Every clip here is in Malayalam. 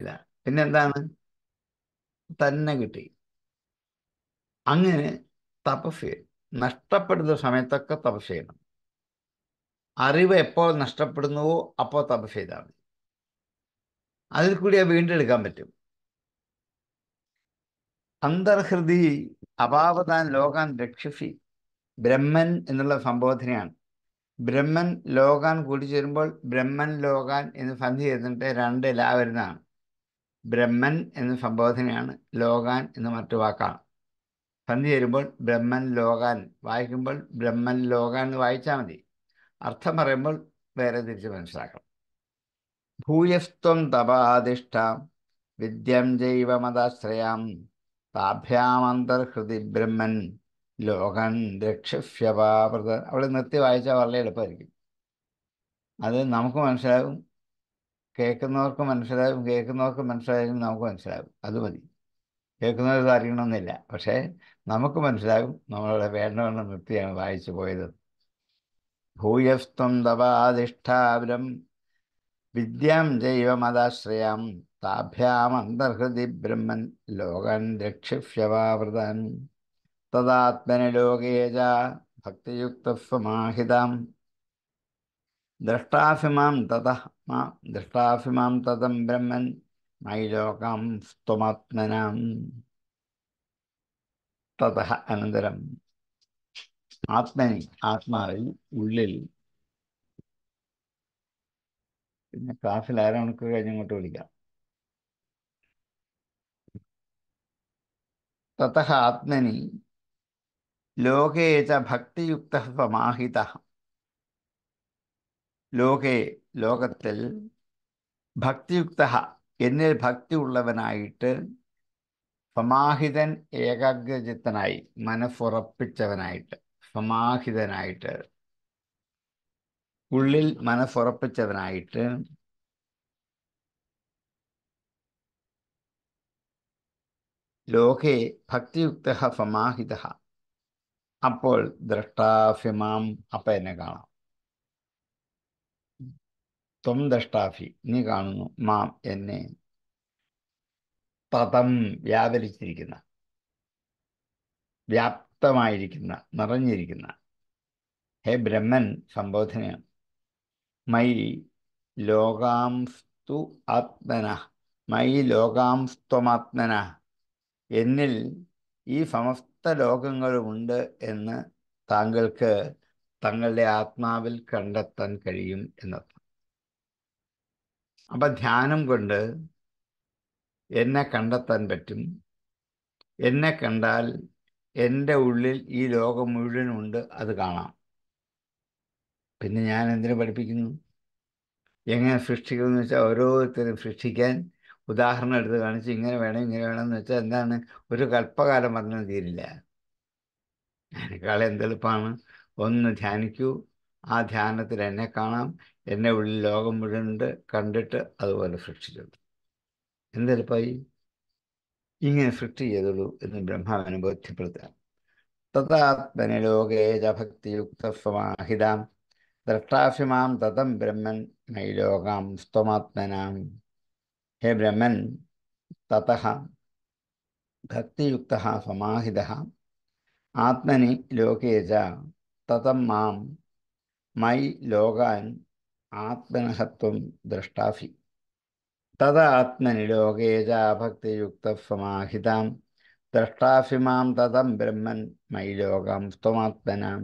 ഇല്ല പിന്നെന്താണ് തന്നെ കിട്ടി അങ്ങനെ തപസ് നഷ്ടപ്പെടുന്ന സമയത്തൊക്കെ തപസ് ചെയ്യണം അറിവ് എപ്പോൾ നഷ്ടപ്പെടുന്നുവോ അപ്പോൾ തപസ് ചെയ്താൽ മതി അതിൽ കൂടി വീണ്ടെടുക്കാൻ പറ്റും അന്തർഹൃതി അപാവതാൻ ലോകാൻ രക്ഷസി ബ്രഹ്മൻ എന്നുള്ള സംബോധനയാണ് ബ്രഹ്മൻ ലോകാൻ കൂടി ചേരുമ്പോൾ ബ്രഹ്മൻ ലോകാൻ എന്ന് സന്ധി ചെയ്തിട്ട് രണ്ട് ലാ വരുന്നതാണ് ബ്രഹ്മൻ എന്ന സംബോധനയാണ് ലോകാൻ എന്ന മറ്റു വാക്കാണ് സന്ധി ചേരുമ്പോൾ ബ്രഹ്മൻ ലോകാൻ വായിക്കുമ്പോൾ ബ്രഹ്മൻ ലോകാൻ എന്ന് വായിച്ചാൽ മതി അർത്ഥം പറയുമ്പോൾ വേറെ തിരിച്ച് മനസ്സിലാക്കണം ഭൂയസ്ത്വം തപാധിഷ്ഠ വിദ്യം ജൈവമതാശ്രയാം താഭ്യാമന്തർഹൃതി ബ്രഹ്മൻ ലോകൻ രക്ഷഫ്യപാവൃത അവിടെ നിർത്തി വായിച്ചാൽ വളരെ എളുപ്പമായിരിക്കും അത് നമുക്ക് മനസ്സിലാകും കേൾക്കുന്നവർക്ക് മനസ്സിലാകും കേൾക്കുന്നവർക്ക് മനസ്സിലായാലും നമുക്ക് മനസ്സിലാകും അത് മതി കേൾക്കുന്നവർ അറിയണമെന്നില്ല പക്ഷേ നമുക്ക് മനസ്സിലാകും നമ്മളവിടെ വേണ്ടവണ്ണം നിർത്തിയാണ് വായിച്ചു പോയത് ഭൂയസ്ത്വം തവാധിഷ്ഠാപുരം വിദ്യാം ജൈവമതാശ്രയാം താഭ്യാം അന്തർഹൃതി ബ്രഹ്മൻ ലോകൻ രക്ഷിഷ്യവാവൃതാൻ തദാത്മന ലോകേജ ഭക്തിയുക്തസ്വമാഹിതം ദ്രഷ്ടാഭിമാം തത ദ്രഷ്ടാഭിമാം തതം ബ്രഹ്മൻ മൈ ലോകം സ്ത്വമാത്മനാം തത അനന്തരം ആത്മനി ആത്മാവിൽ ഉള്ളിൽ പിന്നെ ക്ലാസ്സിൽ ആരാണക്ക് ഇങ്ങോട്ട് വിളിക്കാം തത ആത്മനി ലോകേ ച ഭക്തിയുക്ത സമാഹിത ലോകേ ലോകത്തിൽ ഭക്തിയുക്ത എന്നിൽ ഭക്തി ഉള്ളവനായിട്ട് സമാഹിതൻ ഏകാഗ്രചിത്തനായി മനസ്സുറപ്പിച്ചവനായിട്ട് സമാഹിതനായിട്ട് ഉള്ളിൽ മനസ്സുറപ്പിച്ചവനായിട്ട് ലോകേ ഭക്തിയുക്ത സമാഹിത അപ്പോൾ ദ്രഷ്ടാഫിമാം അപ്പം എന്നെ കാണാം ത്വം ദഷ്ടാഫി നീ കാണുന്നു മാം എന്നെ തതം വ്യാപരിച്ചിരിക്കുന്ന വ്യാപ്തമായിരിക്കുന്ന നിറഞ്ഞിരിക്കുന്ന ഹേ ബ്രഹ്മൻ സംബോധനയാണ് മൈ ലോകാംസ്തു ആത്മന മൈ ലോകാംസ്ത്വമാത്മന എന്നിൽ ഈ സമസ്ത ലോകങ്ങളുമുണ്ട് എന്ന് താങ്കൾക്ക് തങ്ങളുടെ ആത്മാവിൽ കണ്ടെത്താൻ കഴിയും എന്നത് അപ്പം ധ്യാനം കൊണ്ട് എന്നെ കണ്ടെത്താൻ പറ്റും എന്നെ കണ്ടാൽ എൻ്റെ ഉള്ളിൽ ഈ ലോകം മുഴുവനുണ്ട് അത് കാണാം പിന്നെ ഞാൻ എന്തിനു പഠിപ്പിക്കുന്നു എങ്ങനെ സൃഷ്ടിക്കുമെന്ന് വെച്ചാൽ ഓരോരുത്തരും സൃഷ്ടിക്കാൻ ഉദാഹരണം എടുത്ത് കാണിച്ച് ഇങ്ങനെ വേണം ഇങ്ങനെ വേണം എന്ന് വെച്ചാൽ എന്താണ് ഒരു കൽപ്പകാലം പറഞ്ഞാൽ തീരില്ല അതിനേക്കാൾ എന്തെളുപ്പമാണ് ഒന്ന് ധ്യാനിക്കൂ ആ ധ്യാനത്തിൽ എന്നെ കാണാം എന്നെ ഉള്ളിൽ ലോകം മുഴുവൻ കണ്ടിട്ട് അതുപോലെ സൃഷ്ടിച്ചെടുത്തു എന്തെളുപ്പമായി ഇങ്ങനെ സൃഷ്ടി ചെയ്തുള്ളൂ എന്ന് ബ്രഹ്മാവിനെ ബോധ്യപ്പെടുത്താം തഥാത്മന ലോകേജ ഭക്തിയുക്ത സമാഹിതാം ദ്രഷ്ടാഫിമാം തതം ബ്രഹ്മൻ മൈ ലോകാം സ്വമാത്മനാം ഹേ ബ്രഹ്മൻ തഥ ഭക്തിയുക്ത സമാഹിത ആത്മനി ലോകേജ തതം മാം മൈ ലോകാൻ ആത്മനഹത്വം ദ്രഷ്ടാഫി തദാത്മനി ലോകേ ച ഭക്തിയുക്ത സമാഹിതാം ദ്രഷ്ടാഫിമാം തദം ബ്രഹ്മൻ മൈ ലോകം സ്ത്വമാത്മനാം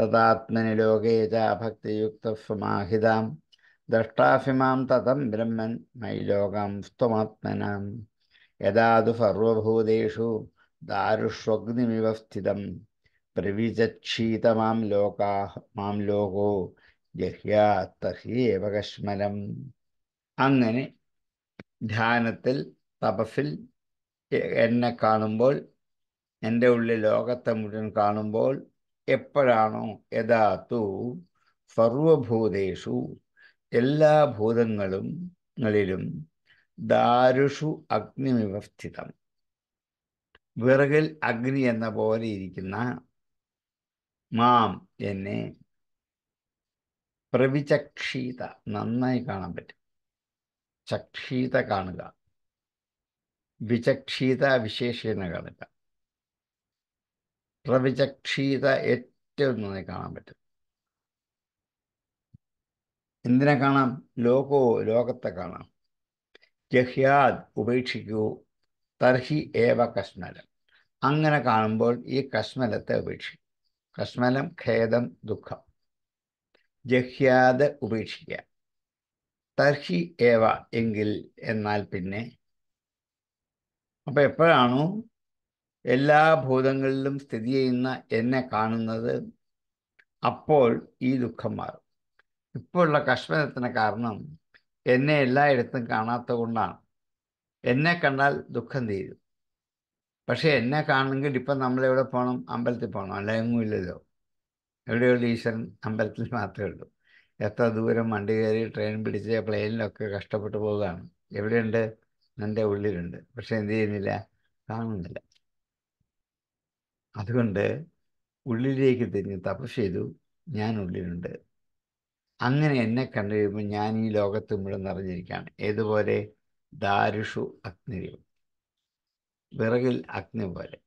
തദാത്മനി ലോകേ ച ഭക്തിയുക്ത സമാഹിതാം ദ്രഷ്ടാഫിമാം തദം ബ്രഹ്മൻ മൈ ലോകം സ്ത്വമാത്മനാം യഥാതു സർവഭൂതേഷു ദാരുഷ്വഗ്നിമിവ സ്ഥിതം മാം ലോകാ മാം ലോകോ ജഹ്യാത്തഹ്യേവകശ്മലം അങ്ങനെ ധ്യാനത്തിൽ തപസിൽ എന്നെ കാണുമ്പോൾ എൻ്റെ ഉള്ളിൽ ലോകത്തെ മുഴുവൻ കാണുമ്പോൾ എപ്പോഴാണോ യഥാത്തു സർവഭൂതേഷു എല്ലാ ഭൂതങ്ങളും ങ്ങളിലും ദാരുഷു അഗ്നിവിവസ്ഥിതം വിറകിൽ അഗ്നി എന്ന പോലെ ഇരിക്കുന്ന മാം എന്നെ പ്രവിചക്ഷീത നന്നായി കാണാൻ പറ്റും ചക്ഷീത കാണുക വിചക്ഷീത വിശേഷീന കാണുക പ്രവിചക്ഷീത ഏറ്റവും നന്നായി കാണാൻ പറ്റും എന്തിനെ കാണാം ലോകോ ലോകത്തെ കാണാം ജഹ്യാദ് ഉപേക്ഷിക്കൂ തർഹി ഏവ കശ്മലം അങ്ങനെ കാണുമ്പോൾ ഈ കശ്മലത്തെ ഉപേക്ഷിക്കും കശ്മലം ഖേദം ദുഃഖം ജഹ്യാത് ഉപേക്ഷിക്കുക തർഹി ഏവ എങ്കിൽ എന്നാൽ പിന്നെ അപ്പം എപ്പോഴാണോ എല്ലാ ഭൂതങ്ങളിലും സ്ഥിതി ചെയ്യുന്ന എന്നെ കാണുന്നത് അപ്പോൾ ഈ ദുഃഖം മാറും ഇപ്പോഴുള്ള കശ്മലത്തിന് കാരണം എന്നെ എല്ലായിടത്തും കാണാത്ത കൊണ്ടാണ് എന്നെ കണ്ടാൽ ദുഃഖം തീരും പക്ഷേ എന്നെ കാണണമെങ്കിൽ ഇപ്പം നമ്മളെവിടെ പോകണം അമ്പലത്തിൽ പോകണം അല്ലെങ്ങും ഇല്ലല്ലോ എവിടെയുള്ള ഈശ്വരൻ അമ്പലത്തിൽ മാത്രമേ ഉള്ളൂ എത്ര ദൂരം വണ്ടി കയറി ട്രെയിൻ പിടിച്ച് പ്ലെയിനിലൊക്കെ കഷ്ടപ്പെട്ട് പോവുകയാണ് എവിടെയുണ്ട് എൻ്റെ ഉള്ളിലുണ്ട് പക്ഷെ എന്ത് ചെയ്യുന്നില്ല കാണുന്നില്ല അതുകൊണ്ട് ഉള്ളിലേക്ക് തിരിഞ്ഞ് തപസ് ചെയ്തു ഞാൻ ഉള്ളിലുണ്ട് അങ്ങനെ എന്നെ കണ്ടു കഴിയുമ്പോൾ ഞാൻ ഈ ലോകത്ത് മുഴുവൻ നിറഞ്ഞിരിക്കുകയാണ് ഏതുപോലെ ദാരുഷു അഗ്നിരിയും വിറകിൽ അഗ്നി പോലെ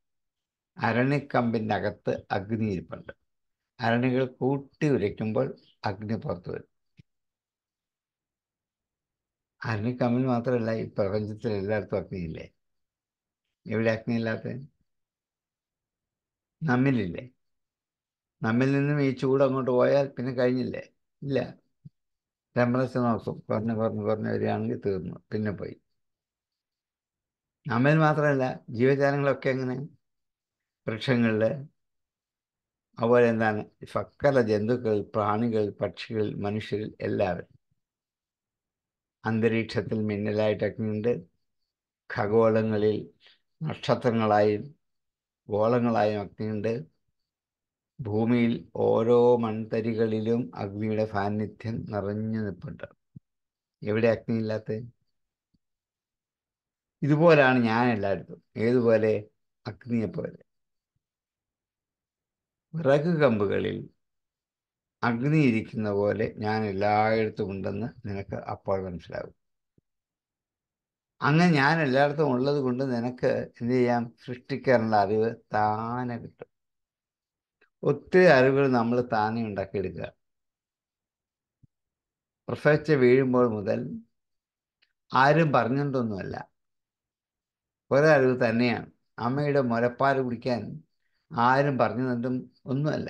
അരണിക്കമ്പിൻ്റെ അകത്ത് ഇരിപ്പുണ്ട് അരണികൾ കൂട്ടി ഉരയ്ക്കുമ്പോൾ അഗ്നി പുറത്തു വരും അരണിക്കമ്പിൽ മാത്രമല്ല ഈ പ്രപഞ്ചത്തിൽ എല്ലായിടത്തും അഗ്നിയില്ലേ എവിടെ അഗ്നിയില്ലാത്ത നമ്മിലില്ലേ നമ്മിൽ നിന്നും ഈ ചൂട് അങ്ങോട്ട് പോയാൽ പിന്നെ കഴിഞ്ഞില്ലേ ഇല്ല ടെമ്പറേച്ചർ നോക്കും കുറഞ്ഞ് കുറഞ്ഞ് കുറഞ്ഞ് വരികയാണെങ്കിൽ തീർന്നു പിന്നെ പോയി നമ്മൾ മാത്രമല്ല ജീവജാലങ്ങളൊക്കെ എങ്ങനെ വൃക്ഷങ്ങളിൽ അതുപോലെ എന്താണ് സക്കല ജന്തുക്കൾ പ്രാണികൾ പക്ഷികൾ മനുഷ്യരിൽ എല്ലാവരും അന്തരീക്ഷത്തിൽ മിന്നലായിട്ടൊക്കെ ഉണ്ട് ഖഗോളങ്ങളിൽ നക്ഷത്രങ്ങളായും ഗോളങ്ങളായും അഗ്നിയുണ്ട് ഭൂമിയിൽ ഓരോ മൺതരികളിലും അഗ്നിയുടെ സാന്നിധ്യം നിറഞ്ഞു നിൽപ്പുണ്ട് എവിടെ അഗ്നിയില്ലാത്ത ഇതുപോലാണ് ഞാൻ എല്ലായിടത്തും ഏതുപോലെ അഗ്നിയെപ്പോലെ വിറക് കമ്പുകളിൽ അഗ്നി ഇരിക്കുന്ന പോലെ ഞാൻ എല്ലായിടത്തും ഉണ്ടെന്ന് നിനക്ക് അപ്പോൾ മനസ്സിലാകും അങ്ങനെ ഞാൻ എല്ലായിടത്തും ഉള്ളത് കൊണ്ട് നിനക്ക് എന്ത് ചെയ്യാം സൃഷ്ടിക്കാനുള്ള അറിവ് താനെ കിട്ടും ഒത്തിരി അറിവുകൾ നമ്മൾ താനെ ഉണ്ടാക്കിയെടുക്കുക പ്രസവിച്ച് വീഴുമ്പോൾ മുതൽ ആരും പറഞ്ഞിട്ടൊന്നുമല്ല ഒരറിവ് തന്നെയാണ് അമ്മയുടെ മുലപ്പാൽ കുടിക്കാൻ ആരും പറഞ്ഞു തന്നും ഒന്നുമല്ല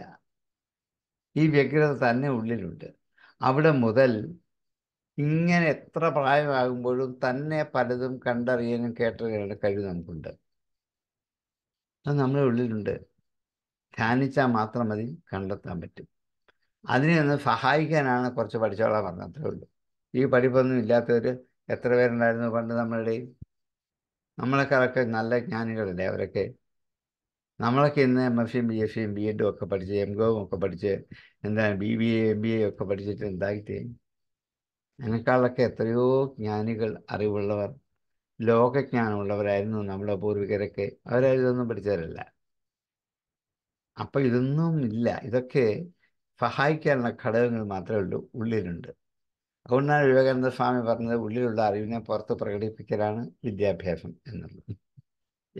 ഈ വ്യഗ്രത തന്നെ ഉള്ളിലുണ്ട് അവിടെ മുതൽ ഇങ്ങനെ എത്ര പ്രായമാകുമ്പോഴും തന്നെ പലതും കണ്ടറിയാനും കേട്ടറിയാനും കഴിവ് നമുക്കുണ്ട് അത് നമ്മുടെ ഉള്ളിലുണ്ട് ധ്യാനിച്ചാൽ മാത്രം മതി കണ്ടെത്താൻ പറ്റും അതിനെ ഒന്ന് സഹായിക്കാനാണ് കുറച്ച് പഠിച്ചോളാൻ പറഞ്ഞത് അത്രേ ഉള്ളൂ ഈ പഠിപ്പൊന്നും ഇല്ലാത്തവർ എത്ര പേരുണ്ടായിരുന്നു പണ്ട് നമ്മളുടെയും നമ്മളെക്കാരൊക്കെ നല്ല ജ്ഞാനികളല്ലേ അവരൊക്കെ നമ്മളൊക്കെ ഇന്ന് എം എഫും ബി എഫും ബി എഡും ഒക്കെ പഠിച്ച് എം കോവും ഒക്കെ പഠിച്ച് എന്താണ് B B A M B A ഒക്കെ പഠിച്ചിട്ട് എന്തായിട്ട് അതിനേക്കാളൊക്കെ എത്രയോ ജ്ഞാനികൾ അറിവുള്ളവർ ലോകജ്ഞാനമുള്ളവരായിരുന്നു നമ്മുടെ പൂർവികരൊക്കെ അവരായതൊന്നും പഠിച്ചവരല്ല അപ്പോൾ ഇതൊന്നും ഇല്ല ഇതൊക്കെ സഹായിക്കാനുള്ള ഘടകങ്ങൾ മാത്രമേ ഉള്ളൂ ഉള്ളിലുണ്ട് അതുകൊണ്ടാണ് വിവേകാനന്ദ സ്വാമി പറഞ്ഞത് ഉള്ളിലുള്ള അറിവിനെ പുറത്ത് പ്രകടിപ്പിക്കലാണ് വിദ്യാഭ്യാസം എന്നുള്ളത്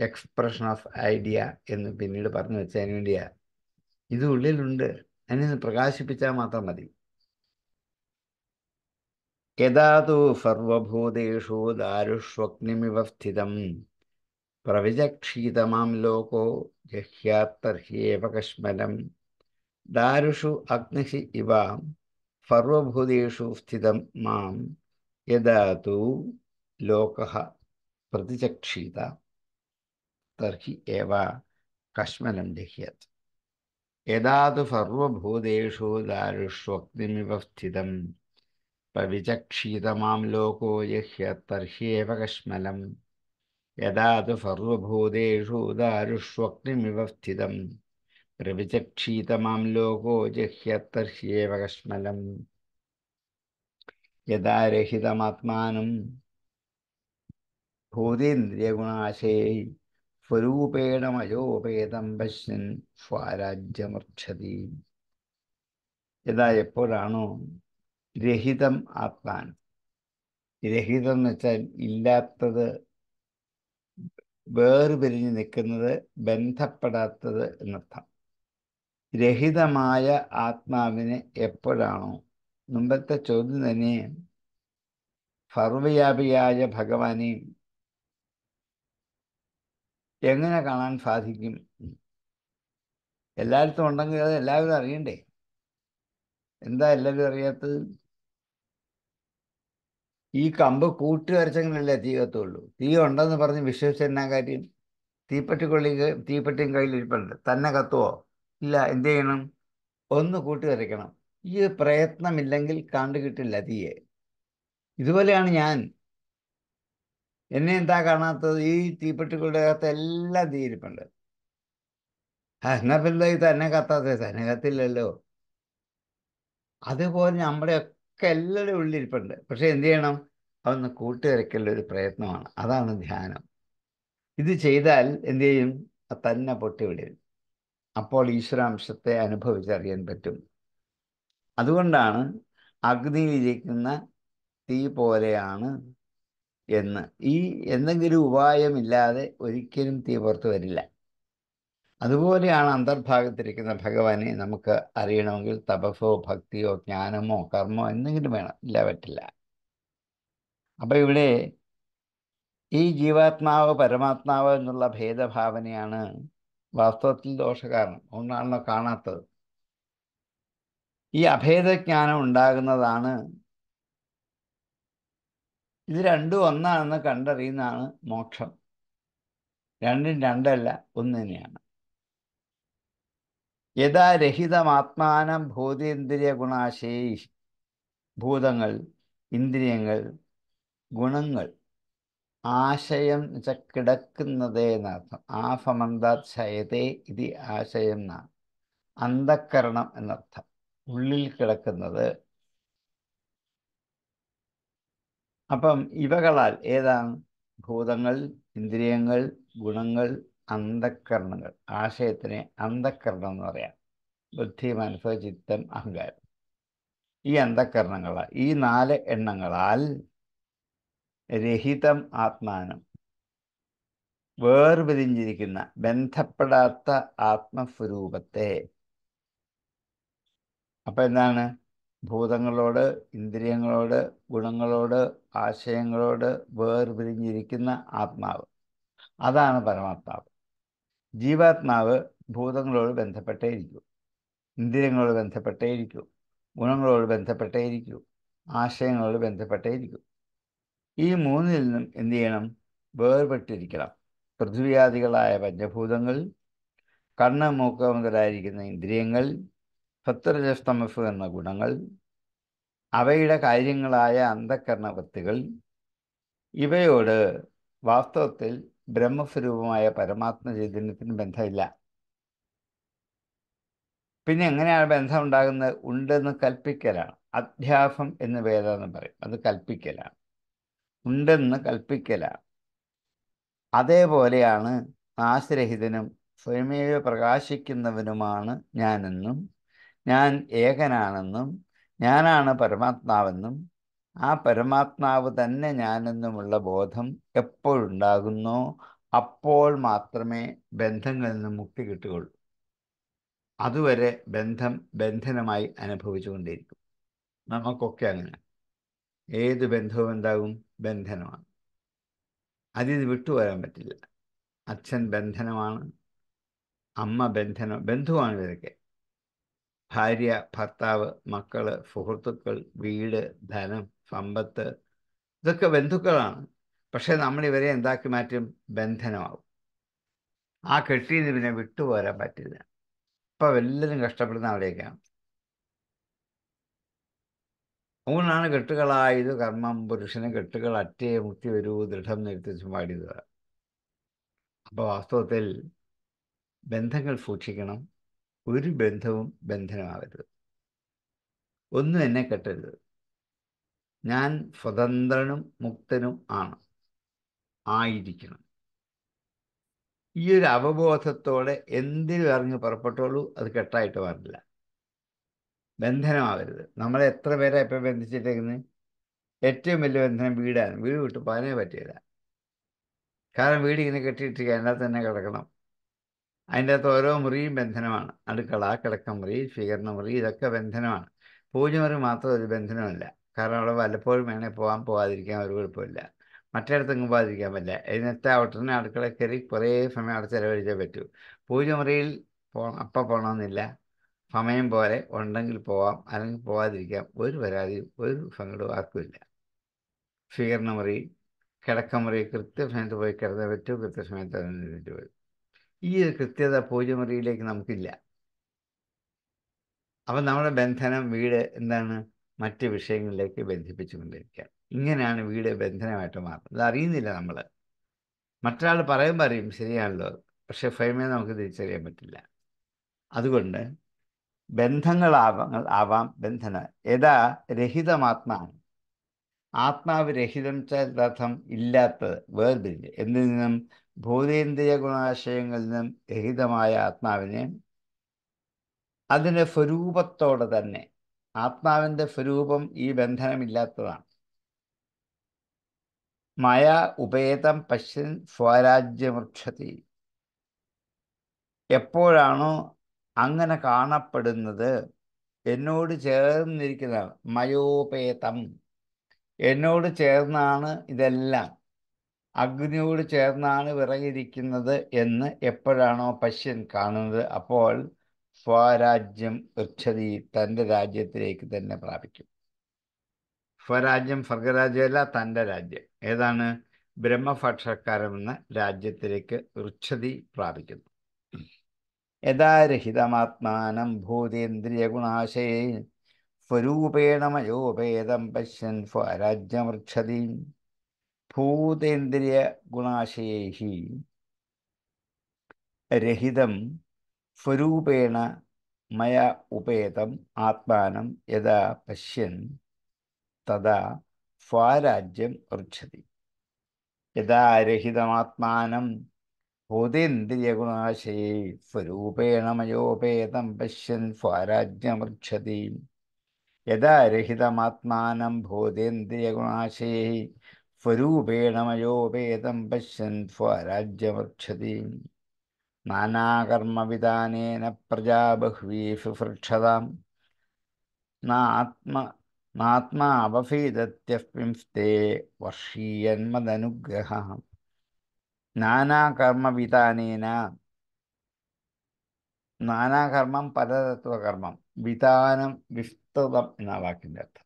എക്സ്പ്രഷൻ ഓഫ് ഐഡിയ എന്ന് പിന്നീട് പറഞ്ഞു വെച്ചതിന് വേണ്ടിയാ ഇത് ഉള്ളിലുണ്ട് അതിനെ പ്രകാശിപ്പിച്ചാൽ മാത്രം മതി യഥാതു സർവഭൂതേഷു ദാരുഷ്വഗ്നിമിവ സ്ഥിതം പ്രവിചക്ഷീതമാം ലോകോ ജഹ്യാത്തർഹ്യേവ ദാരുഷു അഗ്നിഹി ഇവ സർവഭൂതേഷു സ്ഥിതം മാം യഥാതു ലോക പ്രതിചക്ഷീത തർഹി ഏവ കശ്മലം ലഹ്യത് യഥാതു സർവഭൂതേഷു ദാരുഷ്വഗ്നിമിവ സ്ഥിതം പവിചക്ഷീതമാം ലോകോ യഹ്യത് തർഹ്യേവ കശ്മലം യഥാ തു സർവഭൂതേഷു ദാരുഷ്വഗ്നിമിവ സ്ഥിതം ത്രിവിചക്ഷീതമാം ലോകോ ജഹ്യത്തർഷ്യേവ കഷ്മലം യഥാരഹിതമാത്മാനം സ്വരൂപേണ മയോപേതം പശ്യൻ സ്വാരാജ്യമർച്ഛതി യഥാ എപ്പോഴാണോ രഹിതം ആത്മാൻ രഹിതം എന്ന് വെച്ചാൽ ഇല്ലാത്തത് വേർപിരിഞ്ഞ് നിൽക്കുന്നത് ബന്ധപ്പെടാത്തത് എന്നർത്ഥം രഹിതമായ ആത്മാവിനെ എപ്പോഴാണോ മുമ്പത്തെ ചോദ്യം തന്നെ സർവവ്യാപിയായ ഭഗവാനെ എങ്ങനെ കാണാൻ സാധിക്കും എല്ലായിടത്തും ഉണ്ടെങ്കിൽ അത് എല്ലാവരും അറിയണ്ടേ എന്താ എല്ലാവരും അറിയാത്തത് ഈ കമ്പ് കൂട്ടി വരച്ചെങ്കിലല്ലേ തീ കത്തുള്ളൂ തീ ഉണ്ടെന്ന് പറഞ്ഞ് വിശ്വസിച്ച എന്നാ കാര്യം തീപ്പെട്ടിക്കൊള്ളി തീപ്പെട്ടിയും കയ്യിലിരിപ്പുണ്ട് തന്നെ കത്തുവോ ഇല്ല എന്ത് ചെയ്യണം ഒന്ന് കൂട്ടി വരയ്ക്കണം ഈ പ്രയത്നമില്ലെങ്കിൽ കണ്ടു കിട്ടില്ല തീയെ ഇതുപോലെയാണ് ഞാൻ എന്നെ എന്താ കാണാത്തത് ഈ തീപ്പെട്ടികളുടെ അകത്ത് എല്ലാം തീയിരിപ്പുണ്ട് എന്നാ പിന്നെ തന്നെ കത്താത്ത തന്നെ കത്തില്ലല്ലോ അതുപോലെ നമ്മുടെയൊക്കെ എല്ലാവരുടെ ഉള്ളിരിപ്പുണ്ട് പക്ഷെ എന്ത് ചെയ്യണം അതൊന്ന് കൂട്ടിവരയ്ക്കുള്ള ഒരു പ്രയത്നമാണ് അതാണ് ധ്യാനം ഇത് ചെയ്താൽ എന്ത് ചെയ്യും തന്നെ പൊട്ടി വിടരും അപ്പോൾ ഈശ്വരാംശത്തെ അനുഭവിച്ചറിയാൻ പറ്റും അതുകൊണ്ടാണ് അഗ്നിയിലിരിക്കുന്ന തീ പോലെയാണ് എന്ന് ഈ എന്തെങ്കിലും ഉപായമില്ലാതെ ഒരിക്കലും തീ പുറത്ത് വരില്ല അതുപോലെയാണ് അന്തർഭാഗത്തിരിക്കുന്ന ഭഗവാനെ നമുക്ക് അറിയണമെങ്കിൽ തപസോ ഭക്തിയോ ജ്ഞാനമോ കർമ്മോ എന്തെങ്കിലും വേണം ഇല്ല പറ്റില്ല അപ്പം ഇവിടെ ഈ ജീവാത്മാവ് പരമാത്മാവ് എന്നുള്ള ഭേദഭാവനയാണ് വാസ്തവത്തിൽ ദോഷകാരണം ഒന്നാണല്ലോ കാണാത്തത് ഈ അഭേദജ്ഞാനം ഉണ്ടാകുന്നതാണ് ഇത് രണ്ടും ഒന്നാണെന്ന് കണ്ടറിയുന്നതാണ് മോക്ഷം രണ്ടും രണ്ടല്ല ഒന്ന് തന്നെയാണ് യഥാ രഹിതമാത്മാനം ഭൂതേന്ദ്രിയ ഗുണാശേ ഭൂതങ്ങൾ ഇന്ദ്രിയങ്ങൾ ഗുണങ്ങൾ ആശയം വെച്ചാൽ കിടക്കുന്നതേ എന്നർത്ഥം ആഫമന്താത് ശയതേ ഇത് ആശയം എന്നാണ് അന്ധക്കരണം എന്നർത്ഥം ഉള്ളിൽ കിടക്കുന്നത് അപ്പം ഇവകളാൽ ഏതാണ് ഭൂതങ്ങൾ ഇന്ദ്രിയങ്ങൾ ഗുണങ്ങൾ അന്ധക്കരണങ്ങൾ ആശയത്തിനെ അന്ധക്കരണം എന്ന് പറയാം ബുദ്ധി മനസ്സ് ചിത്തം അഹങ്കാരം ഈ അന്ധക്കരണങ്ങളാൽ ഈ നാല് എണ്ണങ്ങളാൽ രഹിതം ആത്മാനം വേർപിരിഞ്ഞിരിക്കുന്ന ബന്ധപ്പെടാത്ത ആത്മസ്വരൂപത്തെ അപ്പം എന്താണ് ഭൂതങ്ങളോട് ഇന്ദ്രിയങ്ങളോട് ഗുണങ്ങളോട് ആശയങ്ങളോട് വേർപിരിഞ്ഞിരിക്കുന്ന ആത്മാവ് അതാണ് പരമാത്മാവ് ജീവാത്മാവ് ഭൂതങ്ങളോട് ഇരിക്കൂ ഇന്ദ്രിയങ്ങളോട് ഇരിക്കൂ ഗുണങ്ങളോട് ഇരിക്കൂ ആശയങ്ങളോട് ഇരിക്കൂ ഈ മൂന്നിൽ നിന്നും എന്തു ചെയ്യണം വേർപെട്ടിരിക്കണം പൃഥ്വിയാദികളായ പഞ്ചഭൂതങ്ങൾ കണ്ണ് മൂക്ക മുതലായിരിക്കുന്ന ഇന്ദ്രിയങ്ങൾ ഭത്രജസ്തമസ് എന്ന ഗുണങ്ങൾ അവയുടെ കാര്യങ്ങളായ അന്ധക്കരണ ഇവയോട് വാസ്തവത്തിൽ ബ്രഹ്മസ്വരൂപമായ പരമാത്മ ചൈതന്യത്തിന് ബന്ധമില്ല പിന്നെ എങ്ങനെയാണ് ബന്ധം ഉണ്ടാകുന്നത് ഉണ്ടെന്ന് കൽപ്പിക്കലാണ് അധ്യാസം എന്ന് പേരാന്ന് പറയും അത് കൽപ്പിക്കലാണ് ഉണ്ടെന്ന് കൽപ്പിക്കലാണ് അതേപോലെയാണ് നാശരഹിതനും സ്വയമേവ പ്രകാശിക്കുന്നവനുമാണ് ഞാനെന്നും ഞാൻ ഏകനാണെന്നും ഞാനാണ് പരമാത്മാവെന്നും ആ പരമാത്മാവ് തന്നെ ഞാനെന്നുമുള്ള ബോധം എപ്പോഴുണ്ടാകുന്നോ അപ്പോൾ മാത്രമേ ബന്ധങ്ങളിൽ നിന്ന് മുക്തി കിട്ടുകയുള്ളൂ അതുവരെ ബന്ധം ബന്ധനമായി അനുഭവിച്ചുകൊണ്ടിരിക്കും നമുക്കൊക്കെ അങ്ങനെ ഏത് ബന്ധവും എന്താകും ബന്ധനമാണ് അതിൽ വിട്ടുപോരാൻ പറ്റില്ല അച്ഛൻ ബന്ധനമാണ് അമ്മ ബന്ധനം ബന്ധുവാണ് ഇവരൊക്കെ ഭാര്യ ഭർത്താവ് മക്കള് സുഹൃത്തുക്കൾ വീട് ധനം സമ്പത്ത് ഇതൊക്കെ ബന്ധുക്കളാണ് പക്ഷെ നമ്മൾ ഇവരെ എന്താക്കി മാറ്റും ബന്ധനമാവും ആ കെട്ടിയിൽ പിന്നെ വിട്ടുപോരാൻ പറ്റില്ല അപ്പം എല്ലാവരും കഷ്ടപ്പെടുന്ന അവിടെയൊക്കെയാണ് മൂന്നാണ് കെട്ടുകളായത് കർമ്മം പുരുഷന് കെട്ടുകൾ അറ്റേ മുക്തി വരൂ ദൃഢം നിരത്തിച്ചു പാടിയത് അപ്പോൾ വാസ്തവത്തിൽ ബന്ധങ്ങൾ സൂക്ഷിക്കണം ഒരു ബന്ധവും ബന്ധനമാകരുത് ഒന്നും എന്നെ കെട്ടരുത് ഞാൻ സ്വതന്ത്രനും മുക്തനും ആണ് ആയിരിക്കണം ഈ ഒരു അവബോധത്തോടെ എന്തിനും ഇറങ്ങി പുറപ്പെട്ടോളൂ അത് കെട്ടായിട്ട് വരില്ല ബന്ധനമാകരുത് നമ്മൾ എത്ര പേരെ ഇപ്പം ബന്ധിച്ചിട്ടേക്കുന്നത് ഏറ്റവും വലിയ ബന്ധനം വീടാണ് വീട് വിട്ട് പോകാനേ പറ്റില്ല കാരണം വീട് ഇങ്ങനെ കെട്ടിയിട്ടിരിക്കുക അതിനകത്ത് തന്നെ കിടക്കണം അതിൻ്റെ അകത്ത് ഓരോ മുറിയും ബന്ധനമാണ് അടുക്കള കിടക്ക മുറി സ്വീകരണ മുറി ഇതൊക്കെ ബന്ധനമാണ് പൂജമുറി മാത്രം ഒരു ബന്ധനമല്ല കാരണം അവിടെ വല്ലപ്പോഴും വേണേൽ പോകാൻ പോകാതിരിക്കാൻ ഒരു കുഴപ്പമില്ല മറ്റിടത്തെങ്ങും പോകാതിരിക്കാൻ പറ്റില്ല എഴുന്നേറ്റാ ഉടനെ അടുക്കള കയറി കുറേ സമയം അവിടെ ചിലവഴിച്ചേ പറ്റൂ പൂജമുറിയിൽ പോ അപ്പം പോകണമെന്നില്ല സമയം പോലെ ഉണ്ടെങ്കിൽ പോവാം അല്ലെങ്കിൽ പോവാതിരിക്കാം ഒരു പരാതിയും ഒരു സങ്കടവും ആർക്കുമില്ല സ്വീകരണ മുറി മുറി കൃത്യസമയത്ത് പോയി കിടന്ന പറ്റും കൃത്യസമയത്ത് അതിനെഴുതിട്ട് വരും ഈ ഒരു കൃത്യത പൂജമുറിയിലേക്ക് നമുക്കില്ല അപ്പം നമ്മുടെ ബന്ധനം വീട് എന്താണ് മറ്റ് വിഷയങ്ങളിലേക്ക് ബന്ധിപ്പിച്ചുകൊണ്ടിരിക്കുകയാണ് ഇങ്ങനെയാണ് വീട് ബന്ധനമായിട്ട് മാറുന്നത് അറിയുന്നില്ല നമ്മൾ മറ്റൊരാൾ പറയുമ്പോൾ അറിയും ശരിയാണല്ലോ പക്ഷെ സ്വയമേ നമുക്ക് തിരിച്ചറിയാൻ പറ്റില്ല അതുകൊണ്ട് ബന്ധങ്ങളാവാ ആവാം ബന്ധന യഥാ രഹിതമാത്മാവ് ആത്മാവ് രഹിതം ചർത്ഥം ഇല്ലാത്തത് വേർതിരിഞ്ഞ് എന്നിൽ നിന്നും ഭൂതേന്ദ്രിയ ഗുണാശയങ്ങളിൽ നിന്നും രഹിതമായ ആത്മാവിനെ അതിൻ്റെ സ്വരൂപത്തോടെ തന്നെ ആത്മാവിൻ്റെ സ്വരൂപം ഈ ബന്ധനമില്ലാത്തതാണ് മയ ഉപേതം പശ്യൻ സ്വരാജ്യമൃക്ഷത്തി എപ്പോഴാണോ അങ്ങനെ കാണപ്പെടുന്നത് എന്നോട് ചേർന്നിരിക്കുന്ന മയോപേതം എന്നോട് ചേർന്നാണ് ഇതെല്ലാം അഗ്നിയോട് ചേർന്നാണ് വിറകിരിക്കുന്നത് എന്ന് എപ്പോഴാണോ പശ്യൻ കാണുന്നത് അപ്പോൾ സ്വരാജ്യം ഉച്ചതി തൻ്റെ രാജ്യത്തിലേക്ക് തന്നെ പ്രാപിക്കും സ്വരാജ്യം സ്വർഗരാജ്യമല്ല തൻ്റെ രാജ്യം ഏതാണ് എന്ന രാജ്യത്തിലേക്ക് ഉച്ചതി പ്രാപിക്കുന്നു യഥാരഹിതമാത്മാനം ഭൂതേന്ദ്രിയഗുണാശയേ സ്വരൂപേണ മയോഭേദം പശ്യൻ സ്വരാജ്യമൃക്ഷതി ഭൂതേന്ദ്രിയ ഗുണാശയേ രഹിതം സ്വരൂപേണ മയ ഉപേതം ആത്മാനം യഥാ പശ്യൻ തഥാ സ്വാരാജ്യം വൃക്ഷതി യഥാരഹിതമാത്മാനം ഭൂതേന്ദ്രിയഗുണാശയേ സ്വരൂപേണ മയോപേതം പശ്യൻ സ്വാരാജ്യമർക്ഷതി യഥാരഹിതമാത്മാനം ഭൂതേന്ദ്രിയഗുണാശയേ സ്വരൂപേണ മയോപേതം പശ്യൻ സ്വാരാജ്യമർക്ഷതി നാനാകർമ്മവിധാനേന പ്രജാ ബഹ്വീഷു പൃക്ഷതാം നാത്മ നാത്മാവഭേദത്യസ്മിംസ്തേ വർഷീയന്മദനുഗ്രഹം നാനാകർമ്മവിധാനേന നാനാകർമ്മം പരതത്വകർമ്മം വിധാനം വിസ്തൃതം എന്ന വാക്കിൻ്റെ അർത്ഥം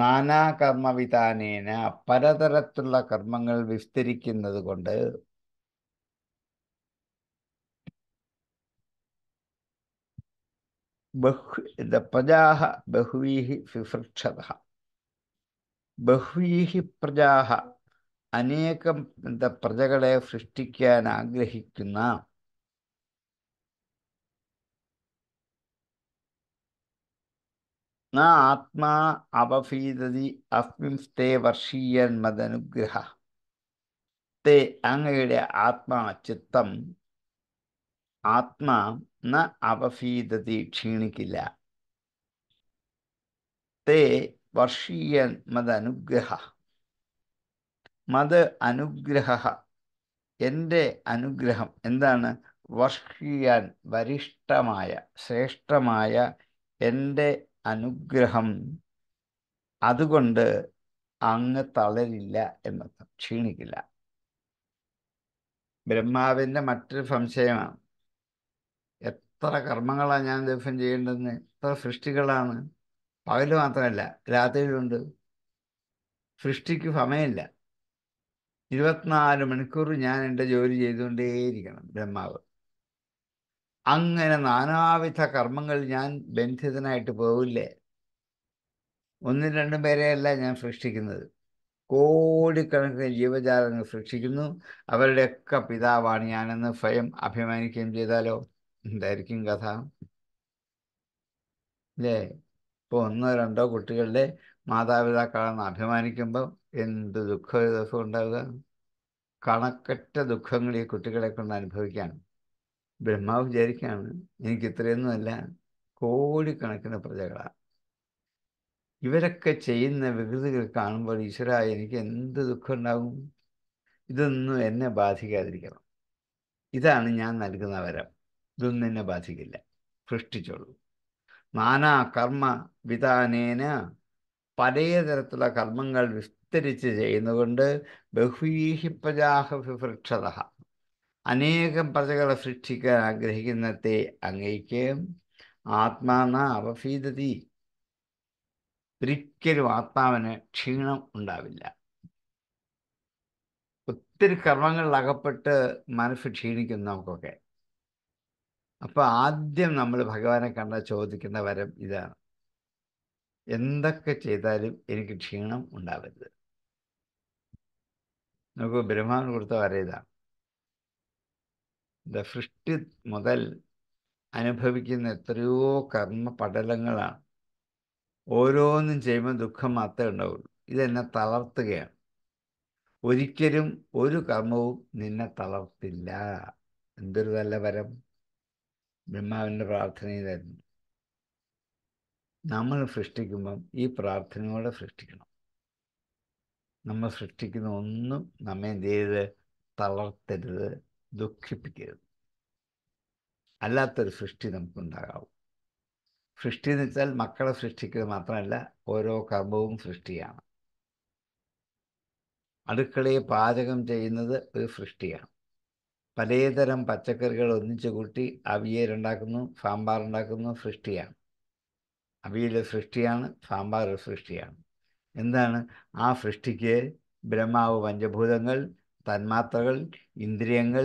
നാനാകർമ്മവിധാനേന പലതരത്തിലുള്ള കർമ്മങ്ങൾ വിസ്തരിക്കുന്നത് കൊണ്ട് ബഹ് പ്രജാഹ ബഹുവീഹി വിഫൃക്ഷത ബഹുവീഹി പ്രജാഹ അനേകം എന്താ പ്രജകളെ സൃഷ്ടിക്കാൻ ആഗ്രഹിക്കുന്ന ന ആത്മാ അവഭീതതി അസ്മിംസ്തേ വർഷീയൻ മതനുഗ്രഹ തേ അങ്ങയുടെ ആത്മാ ചിത്തം ആത്മാ ന അവഫീതതി ക്ഷീണിക്കില്ല തേ വർഷീയൻ മതനുഗ്രഹ മത അനുഗ്രഹ എൻ്റെ അനുഗ്രഹം എന്താണ് വർഷിയാൻ വരിഷ്ഠമായ ശ്രേഷ്ഠമായ എൻ്റെ അനുഗ്രഹം അതുകൊണ്ട് അങ്ങ് തളരില്ല എന്നർത്ഥം ക്ഷീണിക്കില്ല ബ്രഹ്മാവിൻ്റെ മറ്റൊരു സംശയമാണ് എത്ര കർമ്മങ്ങളാണ് ഞാൻ ദിവസം ചെയ്യേണ്ടതെന്ന് എത്ര സൃഷ്ടികളാണ് പകല് മാത്രമല്ല രാത്രിയിലുണ്ട് സൃഷ്ടിക്ക് സമയമില്ല ഇരുപത്തിനാല് മണിക്കൂർ ഞാൻ എൻ്റെ ജോലി ചെയ്തുകൊണ്ടേയിരിക്കണം ബ്രഹ്മാവ് അങ്ങനെ നാനാവിധ കർമ്മങ്ങൾ ഞാൻ ബന്ധിതനായിട്ട് പോവില്ലേ ഒന്നും രണ്ടും പേരെയല്ല ഞാൻ സൃഷ്ടിക്കുന്നത് കോടിക്കണക്കിന് ജീവജാലങ്ങൾ സൃഷ്ടിക്കുന്നു അവരുടെയൊക്കെ പിതാവാണ് ഞാനെന്ന് സ്വയം അഭിമാനിക്കുകയും ചെയ്താലോ എന്തായിരിക്കും കഥ അല്ലേ ഇപ്പോൾ ഒന്നോ രണ്ടോ കുട്ടികളുടെ മാതാപിതാക്കളെന്ന് അഭിമാനിക്കുമ്പോൾ എന്ത് ദുഃഖ ദിവസം ഉണ്ടാവുക കണക്കറ്റ ദുഃഖങ്ങൾ ഈ കുട്ടികളെ കൊണ്ട് അനുഭവിക്കുകയാണ് ബ്രഹ്മാവ് വിചാരിക്കുകയാണ് എനിക്ക് ഇത്രയൊന്നുമല്ല കോടിക്കണക്കിന് പ്രജകളാണ് ഇവരൊക്കെ ചെയ്യുന്ന വികൃതികൾ കാണുമ്പോൾ ഈശ്വര എനിക്ക് എന്ത് ദുഃഖം ഉണ്ടാകും ഇതൊന്നും എന്നെ ബാധിക്കാതിരിക്കണം ഇതാണ് ഞാൻ നൽകുന്ന വരം ഇതൊന്നും എന്നെ ബാധിക്കില്ല സൃഷ്ടിച്ചോളൂ നാനാ കർമ്മ വിധാനേന പലതരത്തിലുള്ള കർമ്മങ്ങൾ വിസ്തരിച്ച് ചെയ്യുന്നുകൊണ്ട് ബഹുവീഹി പ്രജാഹ വിവൃക്ഷത അനേകം പ്രജകളെ സൃഷ്ടിക്കാൻ ആഗ്രഹിക്കുന്നത്തെ അങ്ങേക്ക് ആത്മാന അവഫീതതി ഒരിക്കലും ആത്മാവിന് ക്ഷീണം ഉണ്ടാവില്ല ഒത്തിരി കർമ്മങ്ങളിൽ അകപ്പെട്ട് മനസ്സ് ക്ഷീണിക്കുന്നു നമുക്കൊക്കെ അപ്പോൾ ആദ്യം നമ്മൾ ഭഗവാനെ കണ്ട ചോദിക്കുന്ന വരം ഇതാണ് എന്തൊക്കെ ചെയ്താലും എനിക്ക് ക്ഷീണം ഉണ്ടാവരുത് നമുക്ക് ബ്രഹ്മാവിന് കൊടുത്ത വര ദ സൃഷ്ടി മുതൽ അനുഭവിക്കുന്ന എത്രയോ കർമ്മ പടലങ്ങളാണ് ഓരോന്നും ചെയ്യുമ്പോൾ ദുഃഖം മാത്രമേ ഉണ്ടാവുള്ളൂ ഇതെന്നെ തളർത്തുകയാണ് ഒരിക്കലും ഒരു കർമ്മവും നിന്നെ തളർത്തില്ല എന്തൊരു നല്ല വരം ബ്രഹ്മാവിൻ്റെ പ്രാർത്ഥനയിലായിരുന്നു നമ്മൾ സൃഷ്ടിക്കുമ്പം ഈ പ്രാർത്ഥനയോടെ സൃഷ്ടിക്കണം നമ്മൾ സൃഷ്ടിക്കുന്ന ഒന്നും നമ്മെ എന്ത് ചെയ്ത് തളർത്തരുത് ദുഃഖിപ്പിക്കരുത് അല്ലാത്തൊരു സൃഷ്ടി നമുക്കുണ്ടാകാവും സൃഷ്ടി എന്ന് വെച്ചാൽ മക്കളെ സൃഷ്ടിക്കുന്നത് മാത്രമല്ല ഓരോ കർമ്മവും സൃഷ്ടിയാണ് അടുക്കളയെ പാചകം ചെയ്യുന്നത് ഒരു സൃഷ്ടിയാണ് പലതരം പച്ചക്കറികൾ ഒന്നിച്ചു കൂട്ടി അവിയലുണ്ടാക്കുന്നു ഉണ്ടാക്കുന്നു സൃഷ്ടിയാണ് അവിയൽ സൃഷ്ടിയാണ് സാമ്പാർ സൃഷ്ടിയാണ് എന്താണ് ആ സൃഷ്ടിക്ക് ബ്രഹ്മാവ് പഞ്ചഭൂതങ്ങൾ തന്മാത്രകൾ ഇന്ദ്രിയങ്ങൾ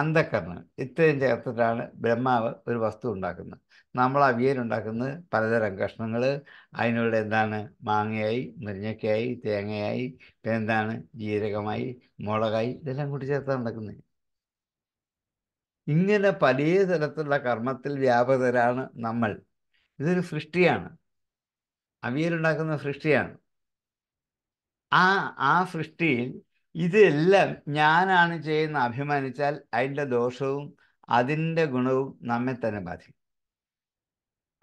അന്ധക്കരണം ഇത്രയും ചേർത്തിട്ടാണ് ബ്രഹ്മാവ് ഒരു വസ്തു ഉണ്ടാക്കുന്നത് നമ്മൾ അവിയലുണ്ടാക്കുന്നത് പലതരം കഷ്ണങ്ങൾ അതിനുള്ള എന്താണ് മാങ്ങയായി മുരിഞ്ഞക്കായി തേങ്ങയായി പിന്നെ എന്താണ് ജീരകമായി മുളകായി ഇതെല്ലാം കൂടി ചേർത്താണ് ഉണ്ടാക്കുന്നത് ഇങ്ങനെ പല തരത്തിലുള്ള കർമ്മത്തിൽ വ്യാപകരാണ് നമ്മൾ ഇതൊരു സൃഷ്ടിയാണ് അവിയലുണ്ടാക്കുന്ന സൃഷ്ടിയാണ് ആ ആ സൃഷ്ടിയിൽ ഇതെല്ലാം ഞാനാണ് ചെയ്യുന്ന അഭിമാനിച്ചാൽ അതിൻ്റെ ദോഷവും അതിൻ്റെ ഗുണവും നമ്മെ തന്നെ ബാധിക്കും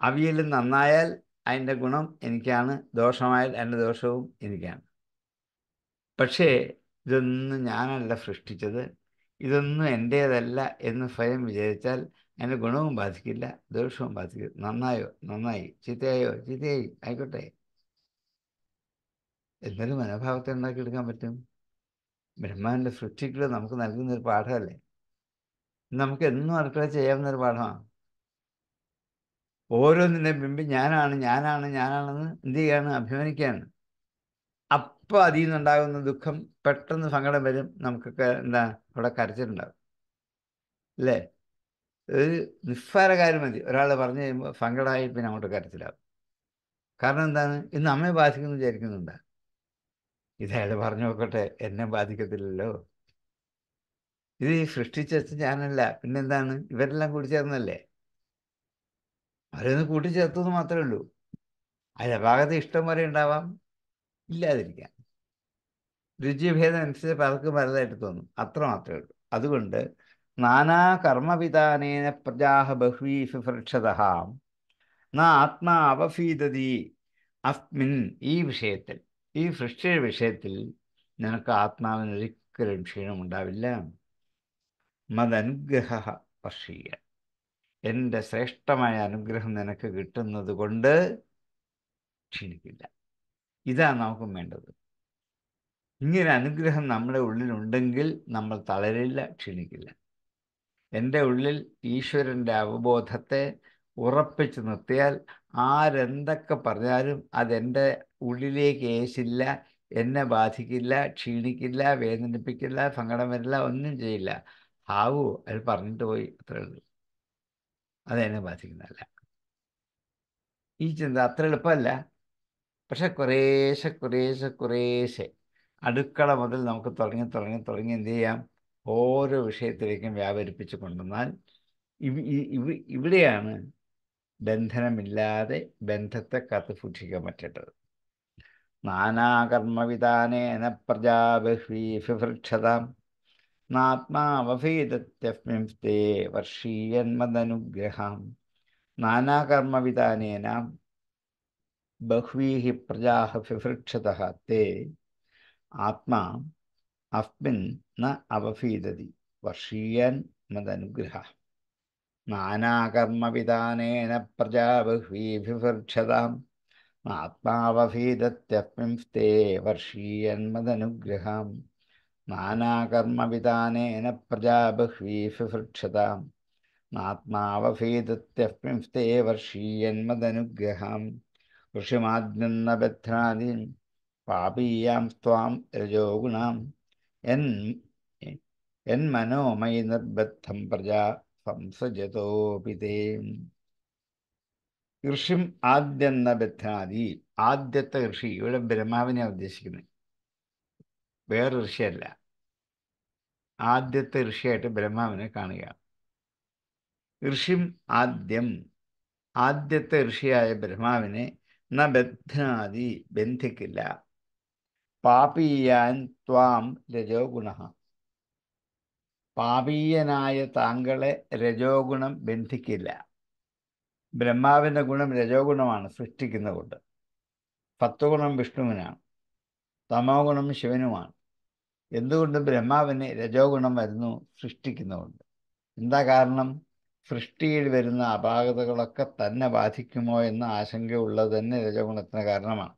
അവിയൽ നന്നായാൽ അതിൻ്റെ ഗുണം എനിക്കാണ് ദോഷമായാൽ അതിൻ്റെ ദോഷവും എനിക്കാണ് പക്ഷേ ഇതൊന്നും ഞാനല്ല സൃഷ്ടിച്ചത് ഇതൊന്നും എൻ്റേതല്ല എന്ന് സ്വയം വിചാരിച്ചാൽ അതിൻ്റെ ഗുണവും ബാധിക്കില്ല ദോഷവും ബാധിക്കില്ല നന്നായോ നന്നായി ചീത്തയായോ ചീത്തയായി ആയിക്കോട്ടെ എന്തൊരു മനോഭാവത്തെ ഉണ്ടാക്കിയെടുക്കാൻ പറ്റും ബ്രഹ്മാവിൻ്റെ സൃഷ്ടിക്കൾ നമുക്ക് നൽകുന്ന ഒരു പാഠമല്ലേ നമുക്ക് എന്നും അടുക്കള ചെയ്യാവുന്ന ഒരു പാഠമാണ് ഓരോന്നിൻ്റെ മുമ്പ് ഞാനാണ് ഞാനാണ് ഞാനാണെന്ന് എന്ത് ചെയ്യാണ് അഭിമാനിക്കുകയാണ് അപ്പോൾ അതിൽ നിന്നുണ്ടാകുന്ന ദുഃഖം പെട്ടെന്ന് സങ്കടം വരും നമുക്കൊക്കെ എന്താ അവിടെ കരച്ചിട്ടുണ്ടാകും അല്ലേ ഒരു നിസ്സാരകാര്യം മതി ഒരാൾ പറഞ്ഞു കഴിയുമ്പോൾ സങ്കടമായി പിന്നെ അങ്ങോട്ട് കരച്ചിലാവും കാരണം എന്താണ് ഇന്ന് അമ്മയെ ബാധിക്കുന്നു വിചാരിക്കുന്നുണ്ടാകും ഇതയാൾ പറഞ്ഞു നോക്കട്ടെ എന്നെ ബാധിക്കത്തില്ലല്ലോ ഇത് സൃഷ്ടിച്ചത് ഞാനല്ല പിന്നെന്താണ് ഇവരെല്ലാം കൂടി ചേർന്നല്ലേ അവരൊന്ന് കൂട്ടിച്ചേർത്തെന്ന് മാത്രമേ ഉള്ളൂ അതിലെ ഭാഗത്ത് ഇഷ്ടം വരെ ഉണ്ടാവാം ഇല്ലാതിരിക്കാം രുചിഭേദം അനുസരിച്ച് പലർക്കും പലതായിട്ട് തോന്നും അത്ര മാത്രമേ ഉള്ളൂ അതുകൊണ്ട് നാനാ കർമ്മവിധാനേന പ്രജാഹ ബഹ്വീ ന നാ ആത്മാ അസ്മിൻ ഈ വിഷയത്തിൽ ഈ സൃഷ്ടിയുടെ വിഷയത്തിൽ നിനക്ക് ആത്മാവിന് ഒരിക്കലും ക്ഷീണമുണ്ടാവില്ല മതനുഗ്രഹ വർഷീയ എൻ്റെ ശ്രേഷ്ഠമായ അനുഗ്രഹം നിനക്ക് കിട്ടുന്നത് കൊണ്ട് ക്ഷീണിക്കില്ല ഇതാണ് നമുക്കും വേണ്ടത് ഇങ്ങനെ അനുഗ്രഹം നമ്മുടെ ഉള്ളിലുണ്ടെങ്കിൽ നമ്മൾ തളരില്ല ക്ഷീണിക്കില്ല എൻ്റെ ഉള്ളിൽ ഈശ്വരൻ്റെ അവബോധത്തെ ഉറപ്പിച്ചു നിർത്തിയാൽ ആരെന്തൊക്കെ പറഞ്ഞാലും അതെൻ്റെ ഉള്ളിലേക്ക് ഏശില്ല എന്നെ ബാധിക്കില്ല ക്ഷീണിക്കില്ല വേദനിപ്പിക്കില്ല സങ്കടം വരില്ല ഒന്നും ചെയ്യില്ല ആവൂ അത് പറഞ്ഞിട്ട് പോയി അത്രേ ഉള്ളൂ അതെന്നെ ബാധിക്കുന്നതല്ല ഈ ചിന്ത അത്ര എളുപ്പമല്ല പക്ഷെ കുറേശ്ശെ കുറേശ്ശെ കുറേശ്ശെ അടുക്കള മുതൽ നമുക്ക് തുടങ്ങി തുടങ്ങി തുടങ്ങി എന്ത് ചെയ്യാം ഓരോ വിഷയത്തിലേക്കും വ്യാപരിപ്പിച്ച് കൊണ്ടുവന്നാൽ ഇവിടെയാണ് ബന്ധനമില്ലാതെ ബന്ധത്തെ കാത്തു സൂക്ഷിക്കാൻ പറ്റേണ്ടത് നാനാകർമ്മവിധാനേന പ്രജാബഹ്വീഫിവൃക്ഷതാം നാത്മാവഭീതത്യസ്മിംസ്തേ വർഷീയന്മതനുഗ്രഹാം നാനാകർമ്മവിധാനേന ബഹ്വീ പ്രജാ ഫിവൃക്ഷത തേ ആത്മാ അസ്മിൻ ന അവഭീതതി വർഷീയൻ മതനുഗ്രഹ നാനാകർമ്മവിധാനേന പ്രജാബഹ്വീ വിവൃക്ഷതാം ആത്മാവഭീതത്യപ്ംസ്തേ വർഷീയന്മതനുഗ്രഹാം നാനാകർമ്മവിധാനേന പ്രജാബഹ്വീഫിഫൃക്ഷതാം ആത്മാവഭീതത്യപ്ംസ്തേ വർഷീയന്മതനുഗ്രഹാം ഋഷിമാജ്ഞന്നബദ്ധ്രാദീൻ പാപീയാം സ്വാം രജോഗുണാം എൻ എൻ മനോമയി നിർബദ്ധം പ്രജാ സംസജതോപിതേ ഋഷിം ആദ്യന്ന ബദ്ധാതി ആദ്യത്തെ ഋഷി ഇവിടെ ബ്രഹ്മാവിനെ ഉദ്ദേശിക്കുന്നത് വേറെ ഋഷിയല്ല ആദ്യത്തെ ഋഷിയായിട്ട് ബ്രഹ്മാവിനെ കാണുകയാണ് ഋഷിം ആദ്യം ആദ്യത്തെ ഋഷിയായ ബ്രഹ്മാവിനെ ന ബദ്ധാതി ബന്ധിക്കില്ല പാപീയാൻ ത്വാം രജോ ഗുണ പാപീയനായ താങ്കളെ രജോഗുണം ബന്ധിക്കില്ല ബ്രഹ്മാവിൻ്റെ ഗുണം രജോഗുണമാണ് സൃഷ്ടിക്കുന്ന കൊണ്ട് ഗുണം വിഷ്ണുവിനാണ് തമോ ഗുണം ശിവനുമാണ് എന്തുകൊണ്ട് ബ്രഹ്മാവിന് രജോഗുണം വരുന്നു കൊണ്ട് എന്താ കാരണം സൃഷ്ടിയിൽ വരുന്ന അപാകതകളൊക്കെ തന്നെ ബാധിക്കുമോ എന്ന ആശങ്കയുള്ളത് തന്നെ ഗുണത്തിന് കാരണമാണ്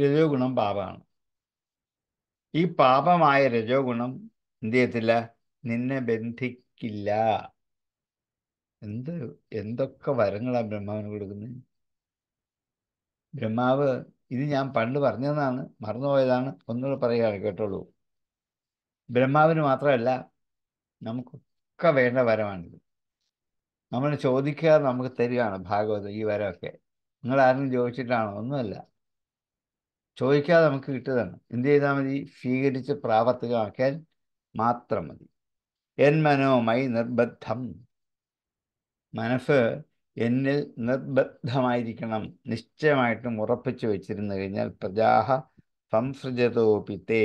രജോഗുണം പാപമാണ് ഈ പാപമായ രജോഗുണം എന്ത് ചെയ്യത്തില്ല നിന്നെ ബന്ധിക്കില്ല എന്ത് എന്തൊക്കെ വരങ്ങളാണ് ബ്രഹ്മാവിന് കൊടുക്കുന്നത് ബ്രഹ്മാവ് ഇത് ഞാൻ പണ്ട് പറഞ്ഞതാണ് മറന്നുപോയതാണ് ഒന്നുകൂടെ പറയുകയാണ് കേട്ടോളൂ ബ്രഹ്മാവിന് മാത്രമല്ല നമുക്കൊക്കെ വേണ്ട വരമാണിത് നമ്മൾ ചോദിക്കുക നമുക്ക് തരികയാണ് ഭാഗവതം ഈ വരമൊക്കെ നിങ്ങൾ ആരും ചോദിച്ചിട്ടാണോ ഒന്നുമല്ല ചോദിക്കാതെ നമുക്ക് കിട്ടുന്നതാണ് എന്ത് ചെയ്താൽ മതി സ്വീകരിച്ച് പ്രാവർത്തികമാക്കിയാൽ മാത്രം മതി എൻ മനോമൈ നിർബദ്ധം മനസ്സ് എന്നിൽ നിർബദ്ധമായിരിക്കണം നിശ്ചയമായിട്ടും ഉറപ്പിച്ചു വെച്ചിരുന്നു കഴിഞ്ഞാൽ പ്രജാഹ സംസൃജതോപിത്തേ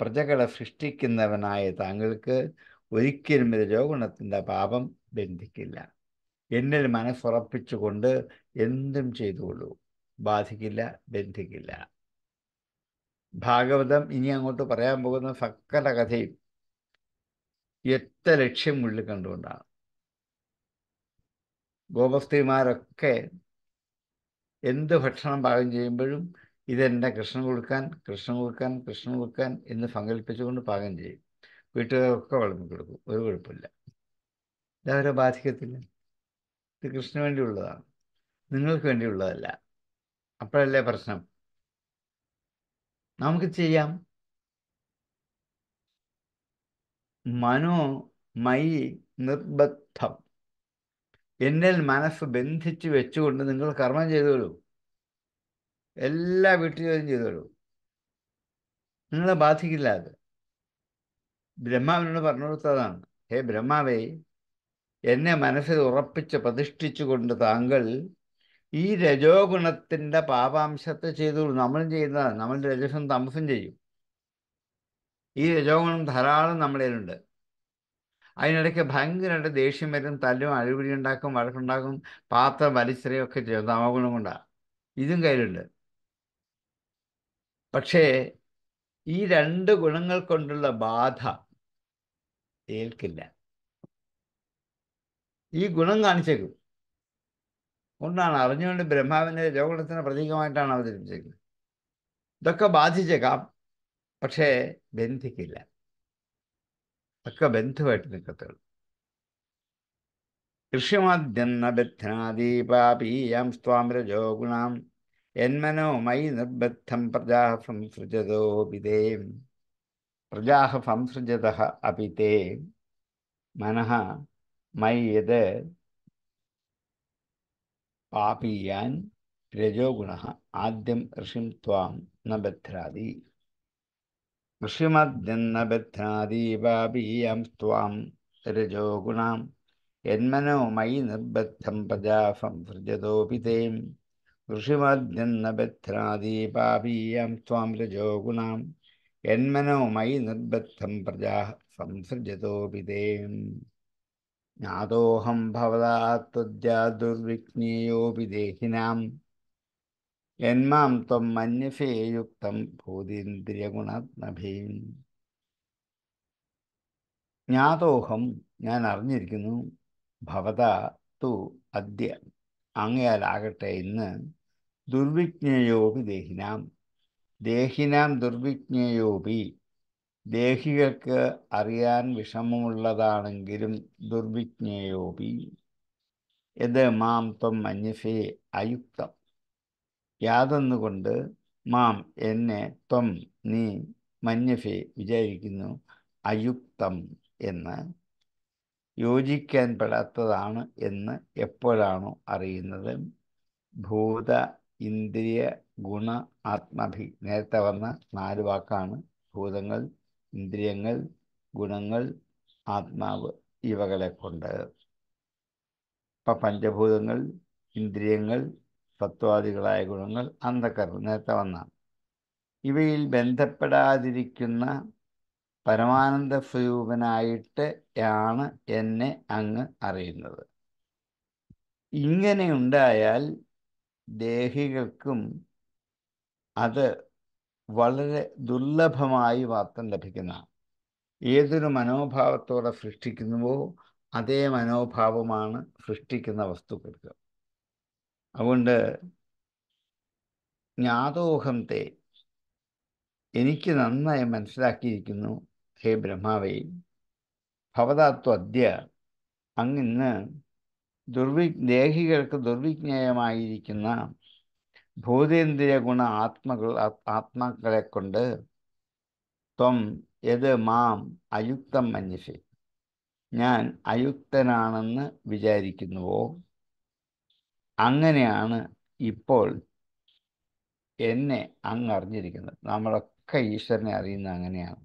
പ്രജകളെ സൃഷ്ടിക്കുന്നവനായ താങ്കൾക്ക് ഒരിക്കലും ഇത് രോഗുണത്തിൻ്റെ പാപം ബന്ധിക്കില്ല എന്നിൽ മനസ്സുറപ്പിച്ചുകൊണ്ട് എന്തും ചെയ്തോളൂ ബാധിക്കില്ല ബന്ധിക്കില്ല ഭാഗവതം ഇനി അങ്ങോട്ട് പറയാൻ പോകുന്ന സക്കല കഥയും എത്ര ലക്ഷ്യം ഉള്ളിൽ കണ്ടുകൊണ്ടാണ് ഗോപസ്ത്രീമാരൊക്കെ എന്ത് ഭക്ഷണം പാകം ചെയ്യുമ്പോഴും ഇതെന്നെ കൃഷ്ണൻ കൊടുക്കാൻ കൃഷ്ണൻ കൊടുക്കാൻ കൃഷ്ണൻ കൊടുക്കാൻ എന്ന് സങ്കല്പിച്ചുകൊണ്ട് പാകം ചെയ്യും വീട്ടുകാരൊക്കെ വിളമ്പി കൊടുക്കും ഒരു കുഴപ്പമില്ല ഇതവരെ ബാധിക്കത്തില്ല ഇത് കൃഷ്ണന് വേണ്ടിയുള്ളതാണ് നിങ്ങൾക്ക് വേണ്ടിയുള്ളതല്ല അപ്പോഴല്ലേ പ്രശ്നം നമുക്ക് ചെയ്യാം മനോ മൈ നിർബദ്ധം എന്നിൽ മനസ്സ് ബന്ധിച്ച് വെച്ചുകൊണ്ട് നിങ്ങൾ കർമ്മം ചെയ്തോളൂ എല്ലാ വീട്ടുജോലിയും ചെയ്തോളൂ നിങ്ങളെ ബാധിക്കില്ല അത് ബ്രഹ്മാവിനോട് പറഞ്ഞു കൊടുത്തതാണ് ഹേ ബ്രഹ്മാവേ എന്നെ മനസ്സിൽ ഉറപ്പിച്ച് പ്രതിഷ്ഠിച്ചുകൊണ്ട് താങ്കൾ ഈ രജോ ഗുണത്തിൻ്റെ പാപാംശത്തെ ചെയ്തോളൂ നമ്മളും ചെയ്യുന്നതാണ് നമ്മൾ രജസം തമസും ചെയ്യും ഈ രജോ ഗുണം ധാരാളം നമ്മളിലുണ്ട് അതിനിടയ്ക്ക് ഭയങ്കരമായിട്ട് ദേഷ്യം വരും തല്ലും അഴിപിടി ഉണ്ടാക്കും വഴക്കുണ്ടാക്കും പാത്രം വലിച്ചെറിയൊക്കെ ചെയ്യും തമഗുണം കൊണ്ടാണ് ഇതും കയ്യിലുണ്ട് പക്ഷേ ഈ രണ്ട് ഗുണങ്ങൾ കൊണ്ടുള്ള ബാധ ഏൽക്കില്ല ഈ ഗുണം കാണിച്ചേക്കും കൊണ്ടാണ് അറിഞ്ഞുകൊണ്ട് ബ്രഹ്മാവിനെ ലോകത്തിന് പ്രതീകമായിട്ടാണ് അവതരിപ്പിച്ചേക്കുന്നത് ഇതൊക്കെ ബാധിച്ചേക്കാം പക്ഷേ ബന്ധിക്കില്ല ഒക്കെ ബന്ധുവായിട്ട് നിൽക്കത്തുള്ളൂ കൃഷ്യമദ്യന്നബധ്നാദീപാപീയാം സ്വാമ്രജോ ഗുണാം എന്മനോ മൈ നിർബദ്ധം പ്രജാ സംസൃജതോപിതേ പ്രജാ സംസൃജത അപിതേ മനഃ മൈ യത് പാപീയാൻ രജോ ഗുണ ആദ്യം ഋഷിം ത്വാം നബധ്രാതി ഋഷിമദ്യന്നബദ്ധാദീപാപീയം ത്വാം രജോ ഗുണാം യന്മനോ മയി നിർബദ്ധം പജാഫം വൃജതോപിതേം ഋഷിമദ്യന്നബദ്ധാദീപാപീയം ത്വാം രജോ ഗുണാം യന്മനോ മയി നിർബദ്ധം പ്രജാ സംസൃജതോപിതേം ज्ञातोऽहं भवदा त्वद्या दुर्विज्ञेयोऽपि देहिनाम् എന്മാം ത്വം മന്യഫേയുക്തം ഭൂതീന്ദ്രിയഗുണാത്മഭീം ജ്ഞാതോഹം ഞാൻ അറിഞ്ഞിരിക്കുന്നു ഭവത തു അദ്യ അങ്ങയാലാകട്ടെ ഇന്ന് ദുർവിജ്ഞയോപി ദേഹിനാം ദേഹിനാം ദുർവിജ്ഞയോപി ദേഹികൾക്ക് അറിയാൻ വിഷമമുള്ളതാണെങ്കിലും ദുർവിജ്ഞയോപി ഇത് മാം ത്വം മന്യഫേ അയുക്തം യാതൊന്നുകൊണ്ട് മാം എന്നെ ത്വം നീ മഞ്ഞഫെ വിചാരിക്കുന്നു അയുക്തം എന്ന് യോജിക്കാൻ പെടാത്തതാണ് എന്ന് എപ്പോഴാണോ അറിയുന്നത് ഭൂത ഇന്ദ്രിയ ഗുണ ആത്മഭി നേരത്തെ വന്ന നാല് വാക്കാണ് ഭൂതങ്ങൾ ഇന്ദ്രിയങ്ങൾ ഗുണങ്ങൾ ആത്മാവ് ഇവകളെ കൊണ്ട് ഇപ്പം പഞ്ചഭൂതങ്ങൾ ഇന്ദ്രിയങ്ങൾ സത്വാദികളായ ഗുണങ്ങൾ അന്ധക്കരണം നേരത്തെ വന്നാണ് ഇവയിൽ ബന്ധപ്പെടാതിരിക്കുന്ന പരമാനന്ദ സ്വരൂപനായിട്ട് ആണ് എന്നെ അങ്ങ് അറിയുന്നത് ഇങ്ങനെയുണ്ടായാൽ ദേഹികൾക്കും അത് വളരെ ദുർലഭമായി മാത്രം ലഭിക്കുന്നതാണ് ഏതൊരു മനോഭാവത്തോടെ സൃഷ്ടിക്കുന്നുവോ അതേ മനോഭാവമാണ് സൃഷ്ടിക്കുന്ന വസ്തുക്കൾക്ക് അതുകൊണ്ട് ജ്ഞാതോഹം തേ എനിക്ക് നന്നായി മനസ്സിലാക്കിയിരിക്കുന്നു ഹേ ബ്രഹ്മാവേ ഭവതാത്വദ്യ അങ്ങിന്ന് ദുർവി ദേഹികൾക്ക് ദുർവിജ്ഞേയമായിരിക്കുന്ന ഭൂതേന്ദ്രിയ ഗുണ ആത്മകൾ ആത്മാക്കളെ കൊണ്ട് ത്വം യത് മാം അയുക്തം മന്യഷേ ഞാൻ അയുക്തനാണെന്ന് വിചാരിക്കുന്നുവോ അങ്ങനെയാണ് ഇപ്പോൾ എന്നെ അങ്ങ് അറിഞ്ഞിരിക്കുന്നത് നമ്മളൊക്കെ ഈശ്വരനെ അറിയുന്ന അങ്ങനെയാണ്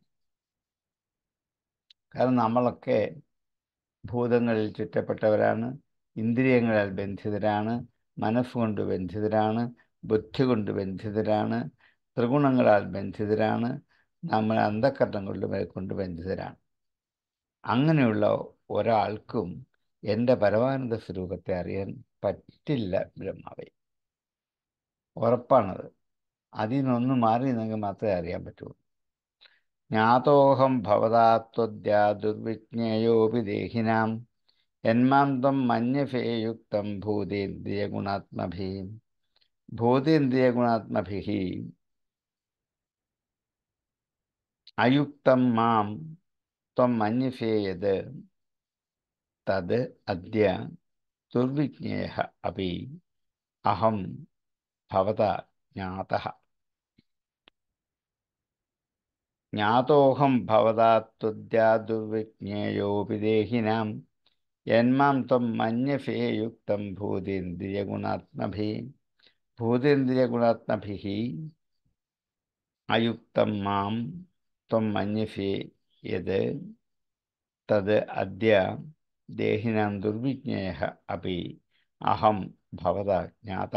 കാരണം നമ്മളൊക്കെ ഭൂതങ്ങളിൽ ചുറ്റപ്പെട്ടവരാണ് ഇന്ദ്രിയങ്ങളാൽ ബന്ധിതരാണ് മനസ്സുകൊണ്ട് ബന്ധിതരാണ് ബുദ്ധി കൊണ്ട് ബന്ധിതരാണ് ത്രിഗുണങ്ങളാൽ ബന്ധിതരാണ് നമ്മൾ അന്ധക്കരണം കൊണ്ട് കൊണ്ട് ബന്ധിതരാണ് അങ്ങനെയുള്ള ഒരാൾക്കും എൻ്റെ പരമാനന്ദ സ്വരൂപത്തെ അറിയാൻ പറ്റില്ല ബ്രഹ്മാവേ ഉറപ്പാണത് അതിനൊന്ന് മാറി നിങ്ങൾക്ക് മാത്രമേ അറിയാൻ പറ്റുള്ളൂ ജ്ഞാതോഹം ഭവതാത്വദ്യാ ദുർവിജ്ഞേയോപി ദേഹിനാം എന്മാന്തം മഞ്ഞഫേയുക്തം ഭൂതേന്ദ്രിയ ഗുണാത്മഭി ഭൂതേന്ദ്രിയ ഗുണാത്മഭി അയുക്തം മാം ത്വം മഞ്ഞഫേയത് തത് അദ്യ ദുർവിജ്ഞേഹ അപി അഹം ഭവത ജ്ഞാത ജ്ഞാതോഹം ഭവതാത്വദ്യാ ദുർവിജ്ഞേയോപി ദേഹിനാം യന്മാം ത്വം മന്യഫേയുക്തം ഭൂതേന്ദ്രിയഗുണാത്മഭി ഭൂതേന്ദ്രിയഗുണാത്മഭി അയുക്തം മാം ത്വം മന്യഫേ യത് തത് അദ്യ ദേഹിനാം ദുർവിജ്ഞേഹ അപി അഹം ഭവത ജ്ഞാത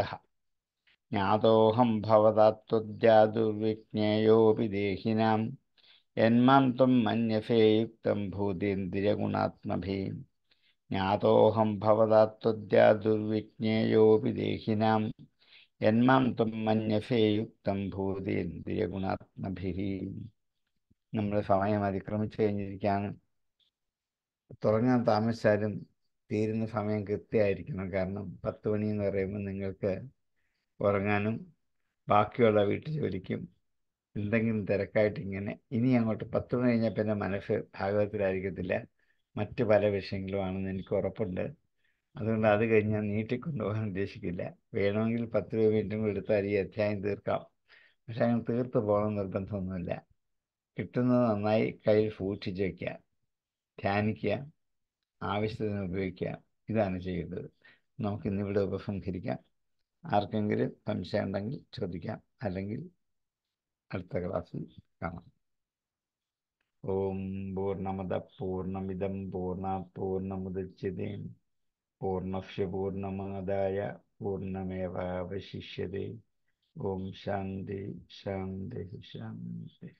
ജ്ഞാതോഹം ഭവതാത്വദ്യാ ദുർവിജ്ഞേയോപി ദേഹിനാം എന്മാം ത്വം മന്യഫേയുക്തം ഭൂതേന്ദ്രിയഗുണാത്മഭി ജ്ഞാതോഹം ഭവതാത്വദ്യാ ദുർവിജ്ഞേയോപി ദേഹിനാം എന്മാം ത്വം മന്യഫേയുക്തം ഭൂതേന്ദ്രിയഗുണാത്മഭി നമ്മൾ സമയം അതിക്രമിച്ചു കഴിഞ്ഞിരിക്കുകയാണ് തുടങ്ങാൻ താമസിച്ചാലും തീരുന്ന സമയം കൃത്യമായിരിക്കണം കാരണം പത്ത് മണി എന്ന് പറയുമ്പോൾ നിങ്ങൾക്ക് ഉറങ്ങാനും ബാക്കിയുള്ള വീട്ടു ജോലിക്കും എന്തെങ്കിലും തിരക്കായിട്ട് ഇങ്ങനെ ഇനി അങ്ങോട്ട് പത്ത് മണി കഴിഞ്ഞാൽ പിന്നെ മനസ്സ് ഭാഗവത്തിലായിരിക്കത്തില്ല മറ്റ് പല വിഷയങ്ങളുമാണെന്ന് എനിക്ക് ഉറപ്പുണ്ട് അതുകൊണ്ട് അത് കഴിഞ്ഞ് നീട്ടിക്കൊണ്ടുപോകാൻ ഉദ്ദേശിക്കില്ല വേണമെങ്കിൽ പത്ത് രൂപ മിനിറ്റും എടുത്താൽ ഈ അധ്യായം തീർക്കാം പക്ഷെ അങ്ങനെ തീർത്ത് പോകണം നിർബന്ധമൊന്നുമില്ല കിട്ടുന്നത് നന്നായി കയ്യിൽ സൂക്ഷിച്ച് വയ്ക്കുക ധ്യാനിക്കുക ആവശ്യത്തിന് ഉപയോഗിക്കുക ഇതാണ് ചെയ്യേണ്ടത് നമുക്ക് ഇന്നിവിടെ ഉപസംഹരിക്കാം ആർക്കെങ്കിലും സംശയം ഉണ്ടെങ്കിൽ ചോദിക്കാം അല്ലെങ്കിൽ അടുത്ത ക്ലാസ്സിൽ കാണാം ഓം പൂർണ്ണമത പൂർണ്ണമിതം പൂർണ്ണ പൂർണ്ണമുദച്യതേ പൂർണ്ണസ്യ പൂർണ്ണമാദായ പൂർണ്ണമേവാവശിഷ്യതേ ഓം ശാന്തി ശാന്തി ശാന്തി